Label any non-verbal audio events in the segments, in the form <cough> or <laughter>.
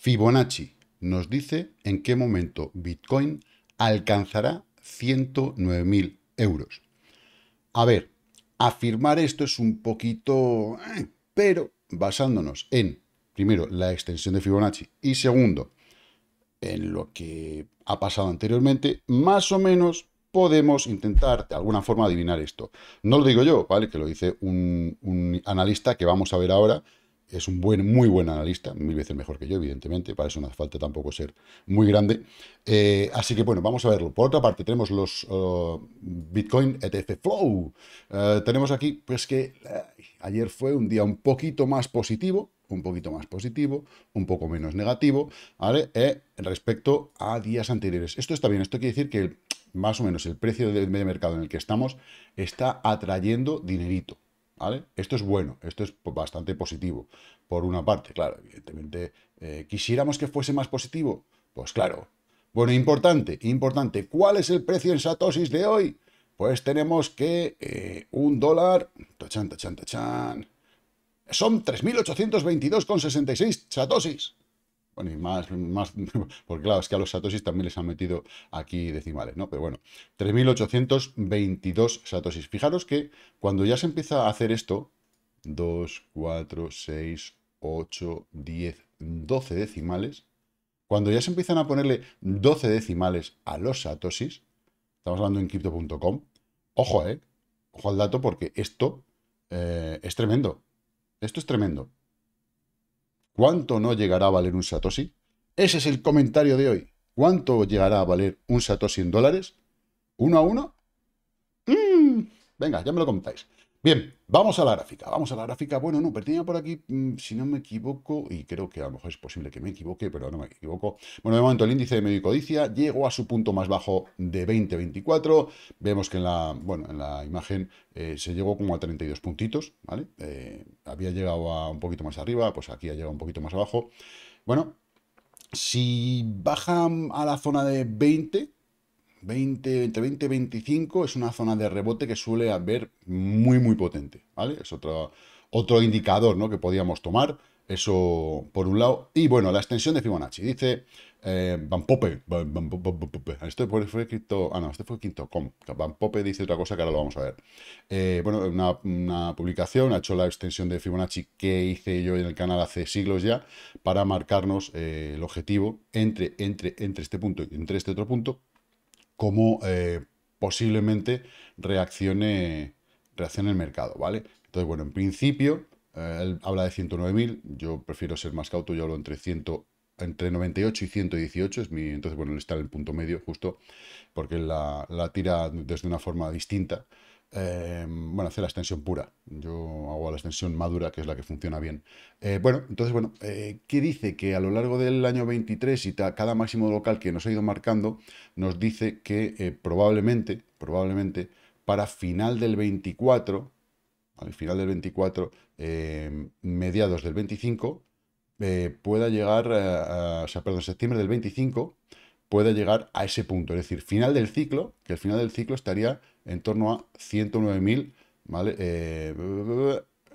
Fibonacci nos dice en qué momento Bitcoin alcanzará 109.000 euros. A ver, afirmar esto es un poquito... Eh, pero basándonos en, primero, la extensión de Fibonacci y segundo, en lo que ha pasado anteriormente, más o menos podemos intentar de alguna forma adivinar esto. No lo digo yo, ¿vale? Que lo dice un, un analista que vamos a ver ahora, es un buen, muy buen analista, mil veces mejor que yo, evidentemente, para eso no hace falta tampoco ser muy grande. Eh, así que bueno, vamos a verlo. Por otra parte, tenemos los oh, Bitcoin ETF Flow. Eh, tenemos aquí, pues que ayer fue un día un poquito más positivo, un poquito más positivo, un poco menos negativo, ¿vale? Eh, respecto a días anteriores. Esto está bien, esto quiere decir que más o menos el precio del medio mercado en el que estamos está atrayendo dinerito. ¿Vale? Esto es bueno, esto es bastante positivo, por una parte, claro, evidentemente, eh, ¿quisiéramos que fuese más positivo? Pues claro. Bueno, importante, importante, ¿cuál es el precio en Satosis de hoy? Pues tenemos que eh, un dólar, tachan, tachan, tachan, son 3.822,66 Satosis. Bueno, y más, más, <laughs> porque claro, es que a los satosis también les han metido aquí decimales, ¿no? Pero bueno, 3.822 satosis. Fijaros que cuando ya se empieza a hacer esto, 2, 4, 6, 8, 10, 12 decimales, cuando ya se empiezan a ponerle 12 decimales a los satosis, estamos hablando en crypto.com, ojo, ¿eh? Ojo al dato porque esto eh, es tremendo. Esto es tremendo. ¿Cuánto no llegará a valer un Satoshi? Ese es el comentario de hoy. ¿Cuánto llegará a valer un Satoshi en dólares? ¿Uno a uno? Mm, venga, ya me lo contáis. Bien, vamos a la gráfica, vamos a la gráfica. Bueno, no, pero tenía por aquí, mm, si no me equivoco, y creo que a lo mejor es posible que me equivoque, pero no me equivoco. Bueno, de momento el índice de codicia llegó a su punto más bajo de 2024. Vemos que en la, bueno, en la imagen eh, se llegó como a 32 puntitos, ¿vale? Eh, había llegado a un poquito más arriba, pues aquí ha llegado un poquito más abajo. Bueno, si bajan a la zona de 20, 20, entre 20 25 es una zona de rebote que suele haber muy, muy potente, ¿vale? Es otro, otro indicador, ¿no? Que podíamos tomar, eso por un lado. Y bueno, la extensión de Fibonacci, dice eh, Van Pope, Van, este fue, quinto, ah no, este fue quinto Van Pope dice otra cosa que ahora lo vamos a ver. Eh, bueno, una, publicación, ha hecho la extensión de Fibonacci que hice yo en el canal hace siglos ya, para marcarnos eh, el objetivo entre, entre, entre este punto y entre este otro punto, cómo eh, posiblemente reaccione, reaccione el mercado, ¿vale? Entonces, bueno, en principio, eh, él habla de 109.000, yo prefiero ser más cauto, yo hablo entre entre 98 y 118, es mi, entonces bueno, él está en el punto medio justo, porque la, la tira desde una forma distinta, Em, bueno, hacer la extensión pura. Yo hago la extensión madura, que es la que funciona bien. Eh, bueno, entonces, bueno, eh, ¿qué dice? Que a lo largo del año 23 y cada máximo local que nos ha ido marcando, nos dice que eh, probablemente, probablemente, para final del 24, al final del 24, em, mediados del 25, pueda llegar, a, a, o sea, perdón, septiembre del 25, puede llegar a ese punto. Es decir, final del ciclo, que el final del ciclo estaría en torno a 109.000, ¿vale? Eh,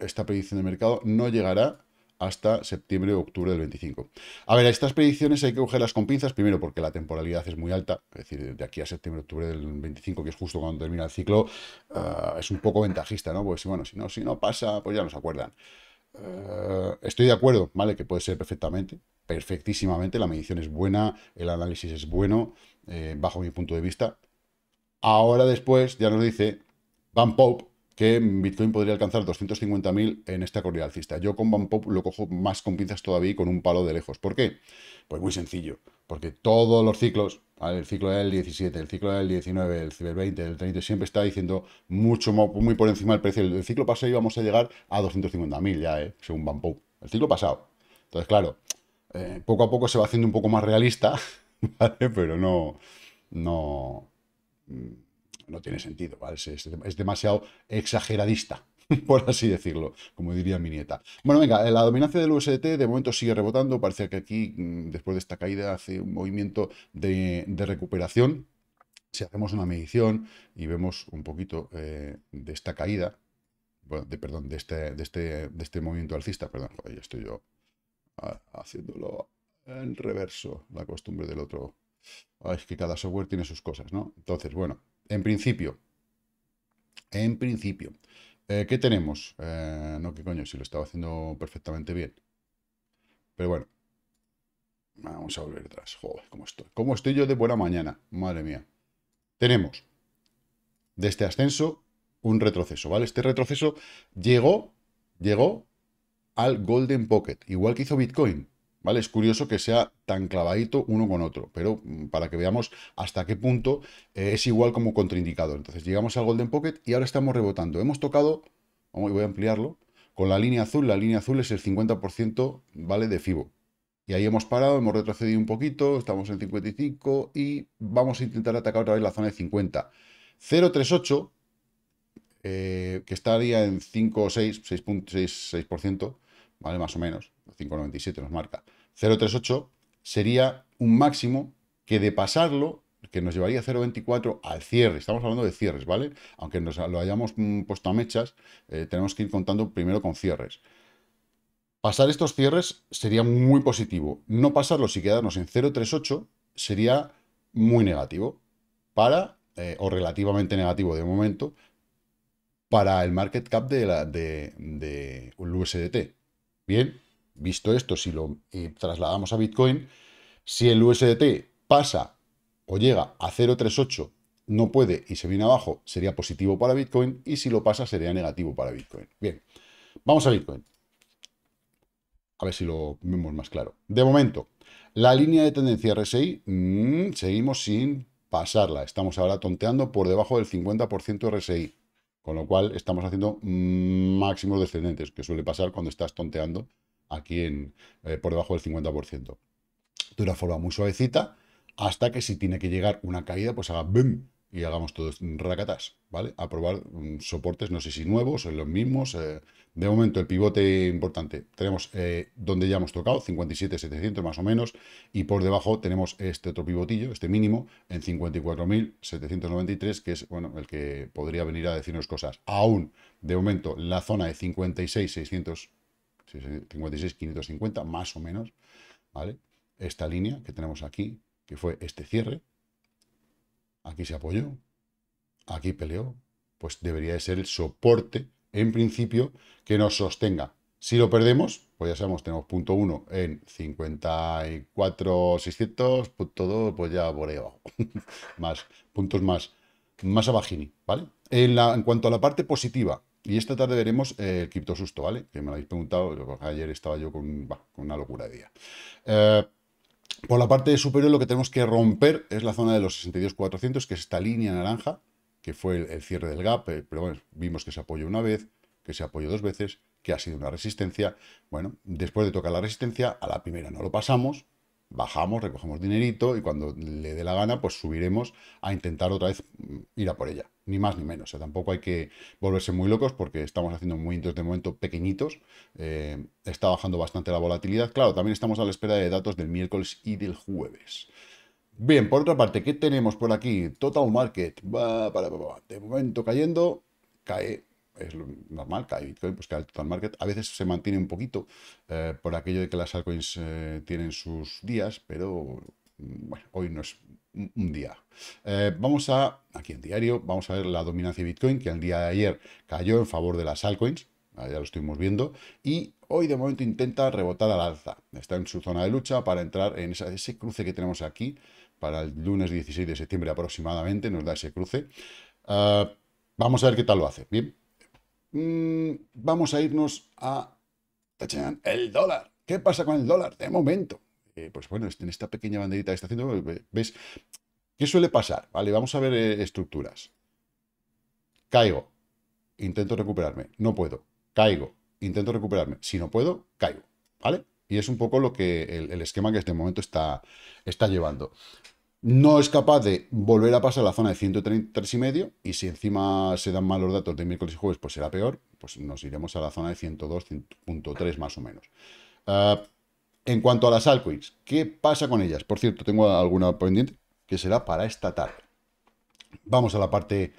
esta predicción de mercado no llegará hasta septiembre o octubre del 25. A ver, estas predicciones hay que cogerlas con pinzas, primero porque la temporalidad es muy alta, es decir, de aquí a septiembre, octubre del 25, que es justo cuando termina el ciclo, ah, es un poco ventajista, ¿no? Pues bueno, si no, si no pasa, pues ya nos acuerdan. Eh, estoy de acuerdo, ¿vale? Que puede ser perfectamente, perfectísimamente, la medición es buena, el análisis es bueno, eh, bajo mi punto de vista. Ahora después ya nos dice Van Pope que Bitcoin podría alcanzar 250.000 en esta corrida alcista. Yo con Van Pope lo cojo más con pinzas todavía con un palo de lejos. ¿Por qué? Pues muy sencillo, porque todos los ciclos el ciclo del 17, el ciclo del 19, el ciber 20, el 30, siempre está diciendo mucho, muy por encima del precio. El ciclo pasado íbamos a llegar a 250.000 ya, ¿eh? según Van El ciclo pasado. Entonces, claro, eh, poco a poco se va haciendo un poco más realista, <laughs> ¿vale? Pero no, no, mm, no tiene sentido, ¿vale? es, es demasiado exageradista, <laughs> por así decirlo, como diría mi nieta. Bueno, venga, eh, la dominancia del USDT de momento sigue rebotando, parece que aquí, mm, después de esta caída, hace un movimiento de, recuperación. Si hacemos una medición y vemos un poquito eh, de esta caída, bueno, de, perdón, de este, de, este, de este movimiento alcista, perdón, estoy yo ah, haciéndolo en reverso, la costumbre del otro. es que cada software tiene sus cosas, ¿no? Entonces, bueno, en principio, en principio, eh, ¿Qué tenemos? Eh, no, qué coño, si lo estaba haciendo perfectamente bien. Pero bueno. Vamos a volver atrás. Joder, ¿cómo estoy? estoy yo de buena mañana? Madre mía. Tenemos de este ascenso un retroceso, ¿vale? Este retroceso llegó, llegó al Golden Pocket, igual que hizo Bitcoin. ¿Vale? Es curioso que sea tan clavadito uno con otro, pero mm, para que veamos hasta qué punto eh, es igual como contraindicado. Entonces llegamos al Golden Pocket y ahora estamos rebotando. Hemos tocado, voy a ampliarlo, con la línea azul, la línea azul es el 50% ¿vale? de FIBO. Y ahí hemos parado, hemos retrocedido un poquito, estamos en 55 y vamos a intentar atacar otra vez la zona de 50. 038, eh, que estaría en 5 o 6, 6.66%, ¿vale? Más o menos, 5.97 nos marca. 0,38 sería un máximo que de pasarlo, que nos llevaría 0,24 al cierre. Estamos hablando de cierres, ¿vale? Aunque nos lo hayamos mm, puesto a mechas, eh, tenemos que ir contando primero con cierres. Pasar estos cierres sería muy positivo. No pasarlos y quedarnos en 0,38 sería muy negativo para, eh, o relativamente negativo de momento, para el market cap de de, de un USDT. Bien, Visto esto, si lo trasladamos a Bitcoin, si el USDT pasa o llega a 0.38, no puede y se viene abajo, sería positivo para Bitcoin y si lo pasa sería negativo para Bitcoin. Bien, vamos a Bitcoin. A ver si lo vemos más claro. De momento, la línea de tendencia RSI mm, seguimos sin pasarla. Estamos ahora tonteando por debajo del 50% RSI. Con lo cual estamos haciendo máximos descendentes, que suele pasar cuando estás tonteando aquí en, eh, por debajo del 50%. De una forma muy suavecita, hasta que si tiene que llegar una caída, pues haga boom y hagamos todos racatas, ¿vale? A probar mm, soportes, no sé si nuevos o los mismos. Eh, de momento, el pivote importante, tenemos eh, donde ya hemos tocado, 57.700 más o menos, y por debajo tenemos este otro pivotillo, este mínimo, en 54.793, que es, bueno, el que podría venir a decirnos cosas. Aún, de momento, la zona de 56.600 56.550 más o menos, ¿vale? Esta línea que tenemos aquí, que fue este cierre, aquí se apoyó, aquí peleó, pues debería de ser el soporte, en principio, que nos sostenga. Si lo perdemos, pues ya sabemos, tenemos punto 1 en 54,600, punto 2, pues ya por <laughs> más, puntos más, más abajini, ¿vale? en cuanto a la parte positiva, y esta tarde veremos eh, el el susto, ¿vale? Que me lo habéis preguntado, ayer estaba yo con, una locura de día. Eh, por la parte superior lo que tenemos que romper es la zona de los 62.400, que es esta línea naranja, que fue el, cierre del gap, eh, pero bueno, vimos que se apoyó una vez, que se apoyó dos veces, que ha sido una resistencia. Bueno, después de tocar la resistencia, a la primera no lo pasamos, bajamos, recogemos dinerito y cuando le dé la gana, pues subiremos a intentar otra vez mm, ir a por ella. Ni más ni menos. sea, tampoco hay que volverse muy locos porque estamos haciendo movimientos de momento pequeñitos. Eh, está bajando bastante la volatilidad. Claro, también estamos a la espera de datos del miércoles y del jueves. Bien, por otra parte, ¿qué tenemos por aquí? Total Market. va para, de momento cayendo, cae es normal, cae Bitcoin, pues el total market a veces se mantiene un poquito eh, por aquello de que las altcoins eh, tienen sus días, pero mm, bueno, hoy no es un día. Eh, vamos a, aquí en diario, vamos a ver la dominancia de Bitcoin, que el día de ayer cayó en favor de las altcoins, ya lo estuvimos viendo, y hoy de momento intenta rebotar al alza. Está en su zona de lucha para entrar en ese cruce que tenemos aquí para el lunes 16 de septiembre aproximadamente, nos da ese cruce. Ah, vamos a ver qué tal lo hace. Bien, Mm, vamos a irnos a el dólar. ¿Qué pasa con el dólar de momento? Eh, pues bueno, en esta pequeña banderita que está haciendo, eh, ¿ves? ¿Qué suele pasar? Vale, vamos a ver eh, estructuras. Caigo, intento recuperarme, no puedo, caigo, intento recuperarme, si no puedo, caigo, ¿vale? Y es un poco lo que el, el esquema que este momento está, está llevando no es capaz de volver a pasar a la zona de 133 y medio y si encima se dan malos datos de miércoles y jueves pues será peor, pues nos iremos a la zona de 102.3 más o menos. Ah, en cuanto a las altcoins, ¿qué pasa con ellas? Por cierto, tengo alguna pendiente que será para esta tarde. Vamos a la parte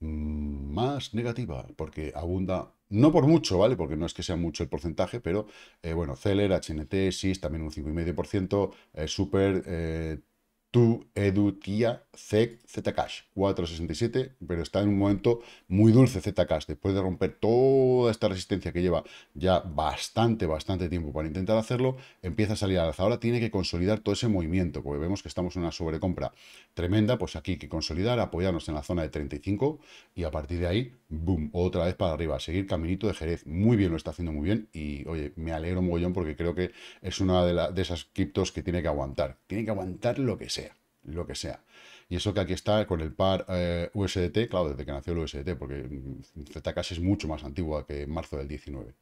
más negativa, porque abunda, no por mucho, ¿vale? Porque no es que sea mucho el porcentaje, pero eh, bueno, Celer, HNT, SIS, también un 5,5%, eh, Super, eh, tu EDUTIA Z Zcash 467, pero está en un momento muy dulce Zcash, después de romper toda esta resistencia que lleva ya bastante, bastante tiempo para intentar hacerlo, empieza a salir al alza. Ahora tiene que consolidar todo ese movimiento, porque vemos que estamos en una sobrecompra tremenda, pues aquí hay que consolidar, apoyarnos en la zona de 35 y a partir de ahí boom, otra vez para arriba, seguir caminito de Jerez. Muy bien, lo está haciendo muy bien y, oye, me alegro mogollón porque creo que es una de, de esas criptos que tiene que aguantar. Tiene que aguantar lo que sea, lo que sea. Y eso que aquí está con el par eh, USDT, claro, desde que nació el USDT, porque mm, ZKS es mucho más antigua que marzo del 19.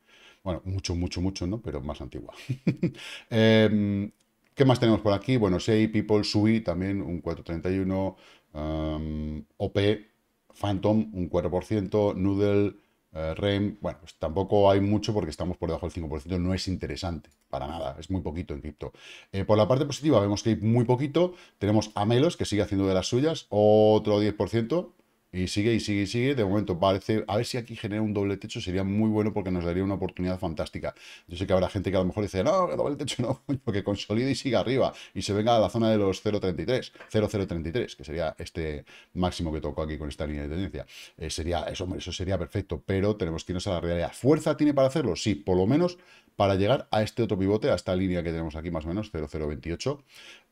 Bueno, mucho, mucho, mucho, ¿no? Pero más antigua. <laughs> Em, ¿Qué más tenemos por aquí? Bueno, 6 People, SUI, también un 431, OP, Phantom un 4%, Noodle, eh, REM, bueno, pues tampoco hay mucho porque estamos por debajo del 5%, no es interesante para nada, es muy poquito en cripto. Eh, por la parte positiva vemos que hay muy poquito, tenemos a Melos que sigue haciendo de las suyas, otro 10%, y sigue y sigue y sigue. De momento parece, a ver si aquí genera un doble techo, sería muy bueno porque nos daría una oportunidad fantástica. Yo sé que habrá gente que a lo mejor dice, no, que doble techo no, porque <laughs> consolide y siga arriba y se venga a la zona de los 0.33, 0.033, que sería este máximo que tocó aquí con esta línea de tendencia. Eh, sería, eso, eso sería perfecto, pero tenemos que irnos a la realidad. ¿Fuerza tiene para hacerlo? Sí, por lo menos para llegar a este otro pivote, a esta línea que tenemos aquí más o menos, 0.028,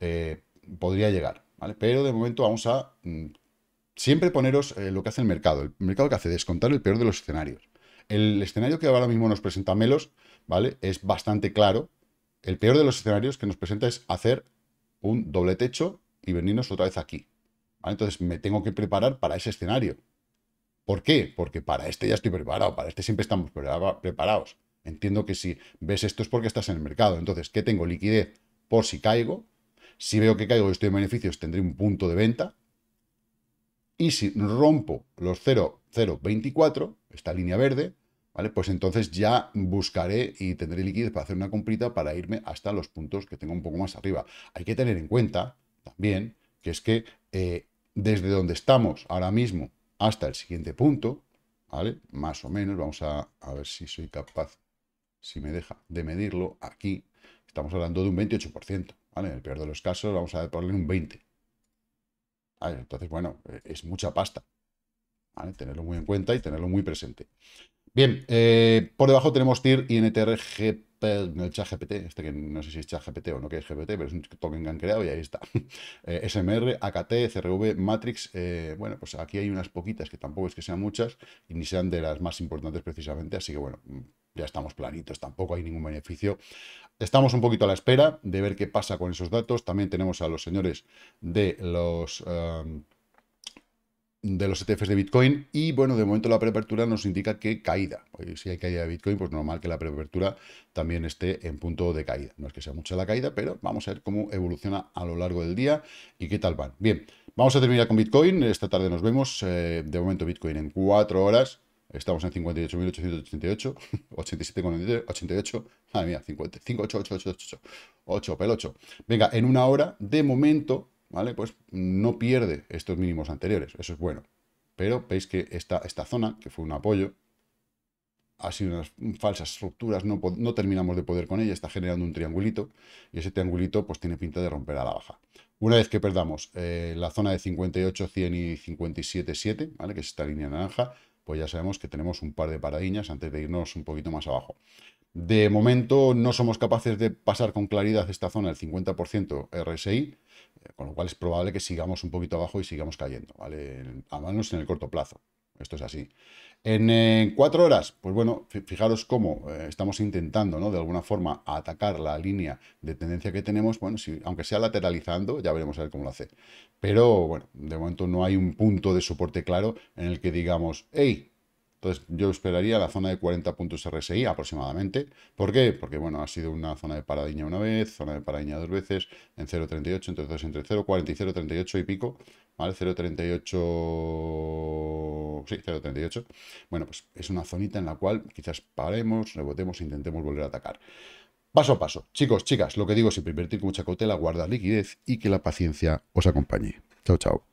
eh, podría llegar, ¿vale? Pero de momento vamos a mm, siempre poneros eh, lo que hace el mercado. El mercado que hace descontar el peor de los escenarios. El escenario que ahora mismo nos presenta Melos, ¿vale? Es bastante claro. El peor de los escenarios que nos presenta es hacer un doble techo y venirnos otra vez aquí. Entonces me tengo que preparar para ese escenario. ¿Por qué? Porque para este ya estoy preparado, para este siempre estamos preparados. Entiendo que si ves esto es porque estás en el mercado. Entonces, ¿qué tengo? Liquidez por si caigo. Si veo que caigo y estoy en beneficios, tendré un punto de venta. Y si rompo los 0,024, esta línea verde, ¿vale? Pues entonces ya buscaré y tendré liquidez para hacer una comprita para irme hasta los puntos que tengo un poco más arriba. Hay que tener en cuenta también que es que eh, desde donde estamos ahora mismo hasta el siguiente punto, ¿vale? Más o menos, vamos a, a ver si soy capaz, si me deja de medirlo aquí, estamos hablando de un 28%, ¿vale? En el peor de los casos vamos a ponerle un 20%, Ah, entonces, bueno, eh, es mucha pasta. Tenerlo muy en cuenta y tenerlo muy presente. Bien, eh, por debajo tenemos TIR INTR, el GPT, este que no sé si es chat o no que es GPT, pero es un token que han creado y ahí está. SMR, <laughs> eh, AKT, CRV, Matrix, eh, bueno, pues aquí hay unas poquitas que tampoco es que sean muchas y ni sean de las más importantes precisamente, así que bueno, mm, ya estamos planitos, tampoco hay ningún beneficio. Estamos un poquito a la espera de ver qué pasa con esos datos. También tenemos a los señores de los de los ETFs de Bitcoin y bueno, de momento la preapertura nos indica que caída. si hay caída de Bitcoin, pues normal que la preapertura también esté en punto de caída. No es que sea mucha la caída, pero vamos a ver cómo evoluciona a lo largo del día y qué tal van. Bien, vamos a terminar con Bitcoin. Esta tarde nos vemos. Eh, de momento Bitcoin en cuatro horas. Estamos en 58.888, 87,88, <laughs> madre mía, 55, 88 Venga, en una hora, de momento, ¿vale? Pues no pierde estos mínimos anteriores, eso es bueno. Pero veis que esta, esta zona, que fue un apoyo, ha sido unas falsas rupturas, no, terminamos de poder con ella, está generando un triangulito, y ese triangulito pues tiene pinta de romper a la baja. Una vez que perdamos eh, la zona de 58, 100 y 57, 7, ¿vale? que es esta línea naranja, pues ya sabemos que tenemos un par de paradiñas antes de irnos un poquito más abajo. De momento no somos capaces de pasar con claridad esta zona del 50% RSI, con lo cual es probable que sigamos un poquito abajo y sigamos cayendo, ¿vale? A menos en el corto plazo. Esto es así. En eh, cuatro horas, pues bueno, fijaros cómo eh, estamos intentando, ¿no? De alguna forma atacar la línea de tendencia que tenemos, bueno, si, aunque sea lateralizando, ya veremos a ver cómo lo hace. Pero bueno, de momento no hay un punto de soporte claro en el que digamos, hey, entonces yo esperaría la zona de 40 puntos RSI aproximadamente. ¿Por qué? Porque bueno, ha sido una zona de paradiña una vez, zona de paradiña dos veces, en 0.38, entonces entre 0.40 y 0.38 y pico, ¿vale? 0.38... Sí, 0.38. Bueno, pues es una zonita en la cual quizás paremos, rebotemos e intentemos volver a atacar. Paso a paso. Chicos, chicas, lo que digo siempre invertir con mucha cautela, guardar liquidez y que la paciencia os acompañe. Chao, chao.